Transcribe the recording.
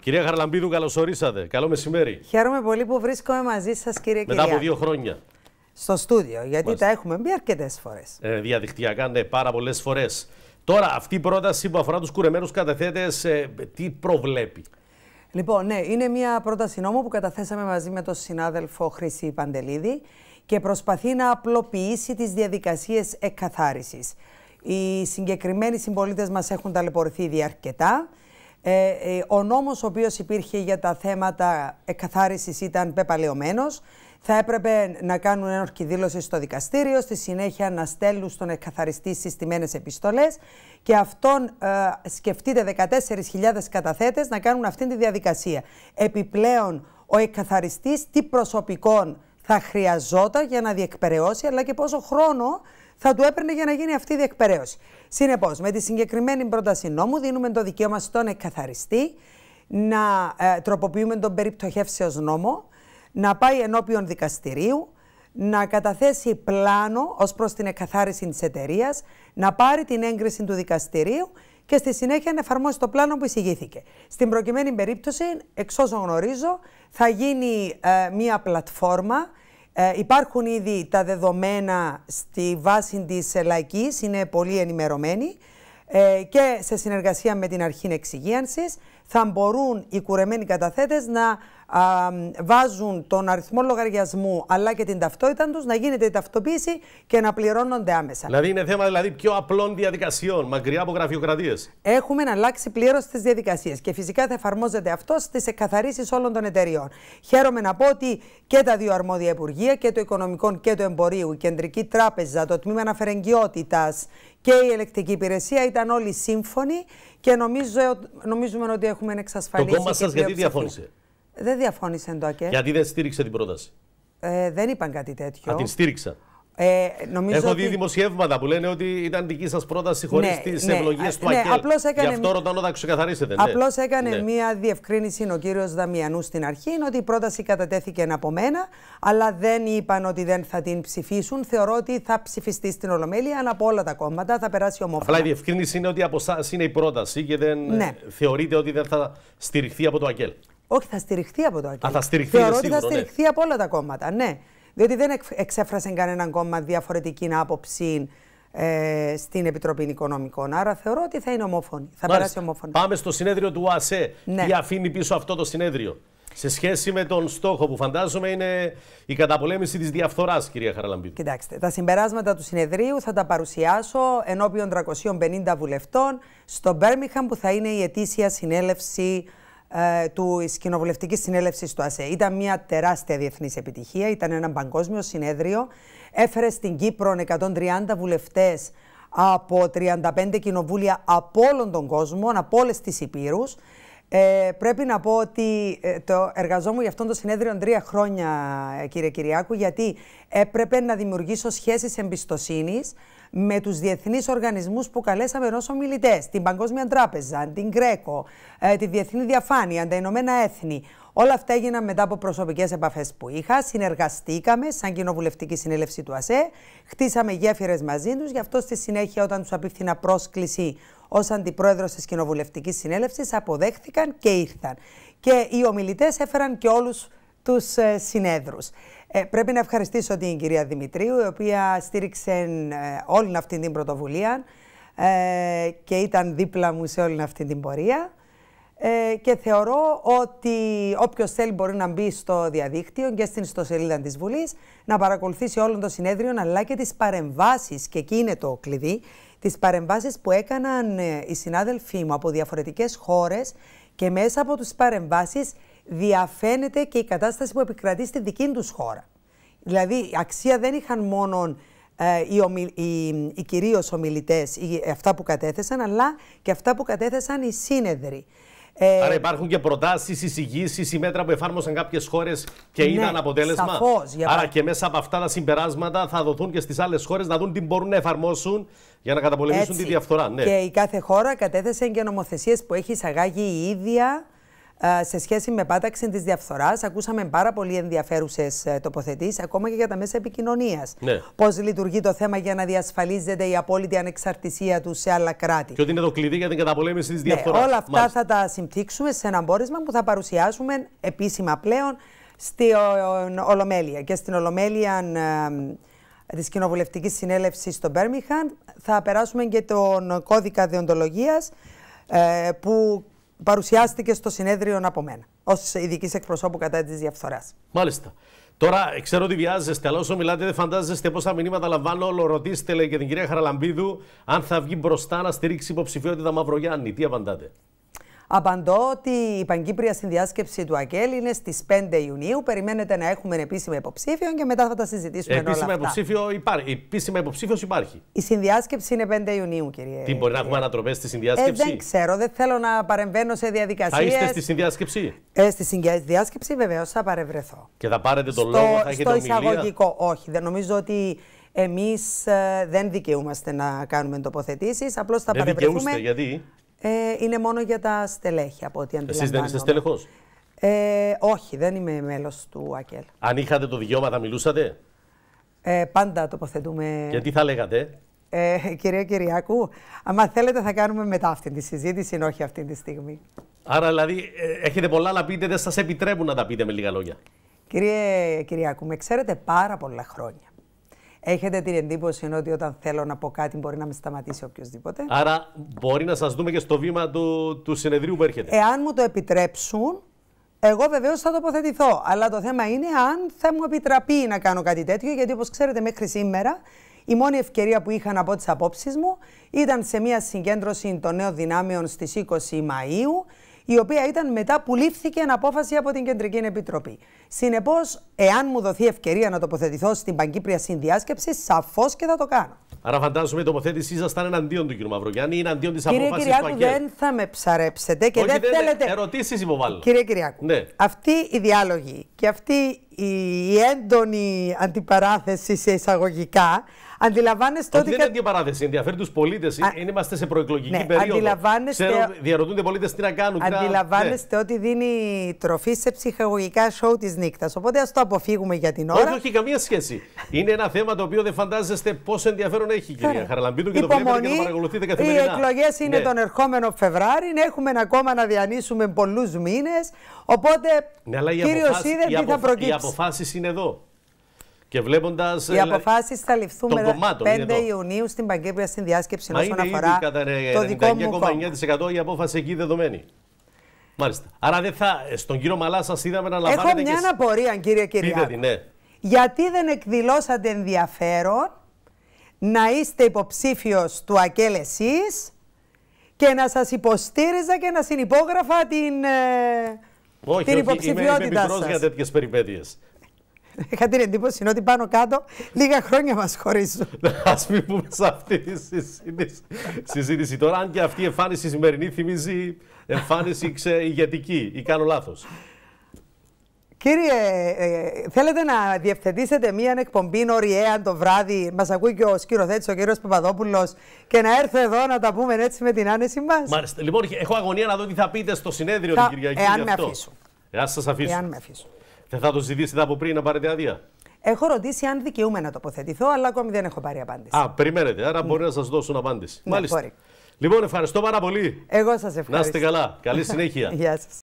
Κυρία Χαρλαμπίδου, καλώς ορίσατε. Καλό μεσημέρι. Χαίρομαι πολύ που βρίσκομαι μαζί σας, κύριε Μετά από δύο χρόνια. Στο στούδιο, γιατί Μάλιστα. τα έχουμε μπει αρκετές φορές. Ε, διαδικτυακά, ναι, πάρα πολλές φορές. Τώρα, αυτή η πρόταση που αφορά τους κουρεμένους κατεθέτε, ε, τι προβλέπει. Λοιπόν, ναι, είναι μια πρόταση νόμου που καταθέσαμε μαζί με τον συνάδελφο Χρυσή Παντελίδη και προσπαθεί να απλοποιήσει τις διαδικασίες εκαθάρισης. Οι συγκεκριμένοι συμπολίτες μας έχουν ταλαιπωρηθεί ήδη αρκετά. Ε, ε, ο νόμος ο οποίος υπήρχε για τα θέματα εκαθάρισης ήταν πεπαλαιωμένος. Θα έπρεπε να κάνουν ένορκη δήλωση στο δικαστήριο, στη συνέχεια να στέλνουν στον εκαθαριστή συστημένες επιστολές και αυτόν ε, σκεφτείτε 14.000 καταθέτες να κάνουν αυτή τη διαδικασία. Επιπλέον, ο εκαθαριστής τι προσωπικών θα χρειαζόταν για να διεκπαιρεώσει, αλλά και πόσο χρόνο θα του έπαιρνε για να γίνει αυτή η διεκπαιρέωση. Συνεπώς, με τη συγκεκριμένη πρόταση νόμου, δίνουμε το δικαίωμα στον εκαθαριστή να ε, τροποποιούμε τον περιπτωχεύσεως νόμο, να πάει ενώπιον δικαστηρίου, να καταθέσει πλάνο ως προς την εκαθάριση της εταιρείας, να πάρει την έγκριση του δικαστηρίου και στη συνέχεια να εφαρμόσει το πλάνο που εισηγήθηκε. Στην προκειμένη περίπτωση, εξ όσων γνωρίζω, θα γίνει ε, μία πλατφόρμα ε, υπάρχουν ήδη τα δεδομένα στη βάση της λαϊκής, είναι πολύ ενημερωμένοι ε, και σε συνεργασία με την αρχή εξυγίανσης θα μπορούν οι κουρεμένοι καταθέτες να α, βάζουν τον αριθμό λογαριασμού αλλά και την ταυτότητα τους, να γίνεται η ταυτοποίηση και να πληρώνονται άμεσα. Δηλαδή είναι θέμα δηλαδή, πιο απλών διαδικασιών, μακριά από γραφειοκρατίες. Έχουμε αλλάξει πλήρως τις διαδικασίες και φυσικά θα εφαρμόζεται αυτό στις εκαθαρίσεις όλων των εταιριών. Χαίρομαι να πω ότι και τα δύο αρμόδια Υπουργεία, και το Οικονομικό και το Εμπορίου, η Κεντρική Τράπεζα, το Τμήμα Αναφερεγγιότητας και η Ελεκτική Υπηρεσία ήταν όλοι σύμφωνοι και νομίζω, νομίζουμε ότι έχουμε το κόμμα σα γιατί διαφώνησε. Δεν διαφώνησε και Γιατί δεν στήριξε την πρόταση. Ε, δεν είπαν κάτι τέτοιο. Α, την στήριξα ε, νομίζω Έχω δει δημοσιεύματα που λένε ότι ήταν δική σας πρόταση χωρίς ναι, τις ναι, ευλογίες ναι, του ναι, Ακέλ. έκανε... Γι' αυτό ρωτάω να ξεκαθαρίσετε. Ναι. Απλώς έκανε ναι. μία διευκρίνηση ο κύριος Δαμιανούς στην αρχή, ότι η πρόταση κατατέθηκε από μένα, αλλά δεν είπαν ότι δεν θα την ψηφίσουν. Θεωρώ ότι θα ψηφιστεί στην Ολομέλεια αν από όλα τα κόμματα, θα περάσει ομόφωνα. Αλλά η διευκρίνηση είναι ότι από εσά είναι η πρόταση και δεν ναι. θεωρείτε ότι δεν θα στηριχθεί από το ΑΚΕΛ. Όχι, θα στηριχθεί από το ΑΚΕΛ. Θεωρώ ότι θα ναι. στηριχθεί από όλα τα κόμματα, ναι διότι δεν εξέφρασε κανέναν κόμμα διαφορετική άποψη ε, στην Επιτροπή Οικονομικών. Άρα θεωρώ ότι θα είναι ομόφωνη. Θα Μάλιστα. περάσει ομόφωνη. Πάμε στο συνέδριο του ΟΑΣΕ. Ναι. Τι αφήνει πίσω αυτό το συνέδριο σε σχέση με τον στόχο που φαντάζομαι είναι η καταπολέμηση της διαφθοράς, κυρία Χαραλαμπίδου. Κοιτάξτε, τα συμπεράσματα του συνεδρίου θα τα παρουσιάσω ενώπιον 350 βουλευτών στο Μπέρμιχαμ που θα είναι η ετήσια συνέλευση ε, του κοινοβουλευτικής συνέλευσης του ΑΣΕ. Ήταν μια τεράστια διεθνής επιτυχία. Ήταν ένα παγκόσμιο συνέδριο. Έφερε στην Κύπρο 130 βουλευτές από 35 κοινοβούλια από όλον τον κόσμο, από όλες τις υπήρους. Ε, πρέπει να πω ότι ε, το εργαζόμουν για αυτό το συνέδριο τρία χρόνια, ε, κύριε Κυριάκου, γιατί έπρεπε να δημιουργήσω σχέσεις εμπιστοσύνης με τους διεθνείς οργανισμούς που καλέσαμε ενός ομιλητές, την Παγκόσμια Τράπεζα, την Κρέκο, ε, τη Διεθνή Διαφάνεια, τα Ηνωμένα Έθνη. Όλα αυτά έγιναν μετά από προσωπικές επαφές που είχα. Συνεργαστήκαμε σαν κοινοβουλευτική συνέλευση του ΑΣΕ. Χτίσαμε γέφυρες μαζί τους. Γι' αυτό στη συνέχεια, όταν τους απίφθηνα πρόσκληση ως αντιπρόεδρος της κοινοβουλευτικής συνέλευσης, αποδέχθηκαν και ήρθαν. Και οι ομιλητές έφεραν και όλους τους ε, συνέδρους. Ε, πρέπει να ευχαριστήσω την κυρία Δημητρίου, η οποία στήριξε ε, όλη αυτή την πρωτοβουλία ε, και ήταν δίπλα μου σε όλη αυτή την πορεία. Ε, και θεωρώ ότι όποιος θέλει μπορεί να μπει στο διαδίκτυο και στην ιστοσελίδα της Βουλής να παρακολουθήσει όλων το συνέδριο αλλά και τις παρεμβάσεις, και εκεί είναι το κλειδί, τις παρεμβάσεις που έκαναν ε, οι συνάδελφοί μου από διαφορετικές χώρες και μέσα από τις παρεμβάσεις διαφαίνεται και η κατάσταση που επικρατεί στη δική τους χώρα. Δηλαδή, αξία δεν είχαν μόνο ε, οι, ομι, οι, οι κυρίως ομιλητές, οι, αυτά που κατέθεσαν, αλλά και αυτά που κατέθεσαν οι σύνεδροι. Ε, Άρα υπάρχουν και προτάσεις, εισηγήσεις ή μέτρα που εφάρμοσαν κάποιες χώρες και ναι, είδαν αποτέλεσμα. Σαφώς, Άρα και μέσα από αυτά τα συμπεράσματα θα δοθούν και στις άλλες χώρες να δουν τι μπορούν να εφαρμόσουν για να καταπολεμήσουν τη διαφθορά. Ναι. Και η κάθε χώρα κατέθεσε και νομοθεσίες που έχει εισαγάγει η ίδια ε, σε σχέση με πάταξη της διαφθοράς. Ακούσαμε πάρα πολύ ενδιαφέρουσες τοποθετήσεις, ακόμα και για τα μέσα επικοινωνίας. Ναι. Πώς λειτουργεί το θέμα για να διασφαλίζεται η απόλυτη ανεξαρτησία του σε άλλα κράτη. Και ότι είναι το κλειδί για την καταπολέμηση της διαφθορά. Ναι, όλα αυτά θα τα συμπτύξουμε σε ένα μπόρισμα που θα παρουσιάσουμε επίσημα πλέον στην Ολομέλεια. Και στην Ολομέλεια ε, της κοινοβουλευτικής συνέλευσης στο Μπέρμιχαν θα περάσουμε και τον κώδικα διοντολογίας, ε, που παρουσιάστηκε στο συνέδριο από μένα, ως ειδικής εκπροσώπου κατά της διαφθοράς. Μάλιστα. Τώρα ξέρω ότι βιάζεστε, αλλά όσο μιλάτε δεν φαντάζεστε πόσα μηνύματα λαμβάνω. Όλο ρωτήστε λέει, και την κυρία Χαραλαμπίδου αν θα βγει μπροστά να στηρίξει υποψηφιότητα Μαυρογιάννη. Τι απαντάτε. Απαντώ ότι η Παγκύπρια συνδιάσκεψη του ΑΚΕΛ είναι στις 5 Ιουνίου. Περιμένετε να έχουμε επίσημο υποψήφιο και μετά θα τα συζητήσουμε επίσημα όλα αυτά. Υποψήφιο υπάρχει. Επίσημα υποψήφιος υπάρχει. Η συνδιάσκεψη είναι 5 Ιουνίου, κύριε. Τι μπορεί να έχουμε ανατροπές στη ε, συνδιάσκεψη. δεν ξέρω, δεν θέλω να παρεμβαίνω σε διαδικασίες. Θα είστε στη συνδιάσκεψη. Ε, στη συνδιάσκεψη βεβαίως θα παρευρεθώ. Και θα πάρετε τον λόγο, θα έχετε Στο εισαγωγικό, όχι. Δεν νομίζω ότι εμείς ε, δεν δικαιούμαστε να κάνουμε τοποθετήσεις. Απλώς θα δεν παρευρεθούμε. Γιατί? ε, είναι μόνο για τα στελέχη, από ό,τι αντιλαμβάνομαι. Εσείς δεν είστε στελεχός. Ε, όχι, δεν είμαι μέλος του ΑΚΕΛ. Αν είχατε το δικαίωμα θα μιλούσατε. Ε, πάντα τοποθετούμε... Και τι θα λέγατε. Ε, κυρία Κυριάκου, άμα θέλετε θα κάνουμε μετά αυτή τη συζήτηση, όχι αυτή τη στιγμή. Άρα δηλαδή ε, έχετε πολλά να πείτε, δεν σας επιτρέπουν να τα πείτε με λίγα λόγια. Κύριε Κυριακού, με ξέρετε πάρα πολλά χρόνια. Έχετε την εντύπωση ότι όταν θέλω να πω κάτι μπορεί να με σταματήσει οποιοδήποτε. Άρα μπορεί να σας δούμε και στο βήμα του, του συνεδρίου που έρχεται. Εάν μου το επιτρέψουν, εγώ βεβαίως θα τοποθετηθώ. Αλλά το θέμα είναι αν θα μου επιτραπεί να κάνω κάτι τέτοιο, γιατί όπως ξέρετε, μέχρι σήμερα η μόνη ευκαιρία που είχα να πω τις απόψεις μου ήταν σε μια συγκέντρωση των νέων δυνάμεων στις 20 Μαου, η οποία ήταν μετά που λήφθηκε αναπόφαση από την Κεντρική Επιτροπή. Συνεπώς, εάν μου δοθεί ευκαιρία να τοποθετηθώ στην Παγκύπρια Συνδιάσκεψη, σαφώς και θα το κάνω. Άρα, φαντάζομαι η τοποθέτησή σας είναι εναντίον του κ. Μαυρογιάννη ή εναντίον της απόφαση του Κύριε Κυριάκου, δεν θα με ψαρέψετε και Όχι, δεν, δεν ναι, θέλετε. Ερωτήσεις υποβάλλω. Κύριε Κυριάκου, ναι. αυτή η διάλογοι και αυτή η έντονη αντιπαράθεση σε εισαγωγικά Αντιλαμβάνεστε ότι. Δεν είναι αντιπαράθεση, ενδιαφέρει τους πολίτες. Είμαστε σε προεκλογική ναι, περίοδο. Αντιλαμβάνεστε... Ξέρω, διαρωτούνται πολίτες τι να κάνουν. Ναι. Αντιλαμβάνεστε να... ότι δίνει τροφή σε ψυχαγωγικά σοου τη νύχτα. Οπότε ας το αποφύγουμε για την ώρα. Όχι, όχι, καμία σχέση. Είναι ένα θέμα το οποίο δεν φαντάζεστε πόσο ενδιαφέρον έχει, κυρία Χαραλαμπίδου, και Υπομονή, το βλέπετε και το παρακολουθείτε καθημερινά. Οι εκλογές είναι ναι. τον ερχόμενο Φεβράρι. Έχουμε ακόμα να διανύσουμε πολλούς μήνες. Οπότε, ναι, κύριο Σίδερ, τι θα προκύψει. Οι αποφάσεις είναι εδώ. Και βλέποντας, Οι ε, αποφάσεις θα ληφθούν μετά 5 Ιουνίου στην στην Συνδιάσκεψη όσον αφορά ε, το δικό μου 99% η απόφαση εκεί δεδομένη. Μάλιστα. Άρα δεν θα, ε, στον κύριο Μαλά σας είδαμε να λαμβάνετε. Έχω μια και... αναπορία, κύριε Κυριάκο. ναι. Γιατί δεν εκδηλώσατε ενδιαφέρον να είστε υποψήφιος του ΑΚΕΛ και να σας υποστήριζα και να συνυπόγραφα την, ε, την υποψηφιότητά όχι, Δεν είμαι σας. για τέτοιες περιπέτειες. Είχα την εντύπωση ότι πάνω κάτω λίγα χρόνια μας χωρίζουν. Α μην πούμε σε αυτή τη συζήτηση. συζήτηση. Τώρα, αν και αυτή η εμφάνιση σημερινή θυμίζει εμφάνιση ξε, ηγετική, ή κάνω λάθος. Κύριε, ε, θέλετε να διευθετήσετε μία εκπομπή νωριέα το βράδυ. Μας ακούει και ο σκηνοθέτη ο κύριος Παπαδόπουλος και να έρθω εδώ να τα πούμε έτσι με την άνεση μας. Μάλιστα. Λοιπόν, έχω αγωνία να δω τι θα πείτε στο συνέδριο θα... την Κυριακή. Εάν με αφήσουν. Εάν σας αφήσουν. Εάν με δεν θα το ζητήσετε από πριν να πάρετε άδεια. Έχω ρωτήσει αν δικαιούμαι να τοποθετηθώ, αλλά ακόμη δεν έχω πάρει απάντηση. Α, περιμένετε. Άρα ναι. μπορεί να σας δώσουν απάντηση. Ναι, Μάλιστα. Λοιπόν, ευχαριστώ πάρα πολύ. Εγώ σας ευχαριστώ. Να είστε καλά. Καλή συνέχεια. Γεια σας.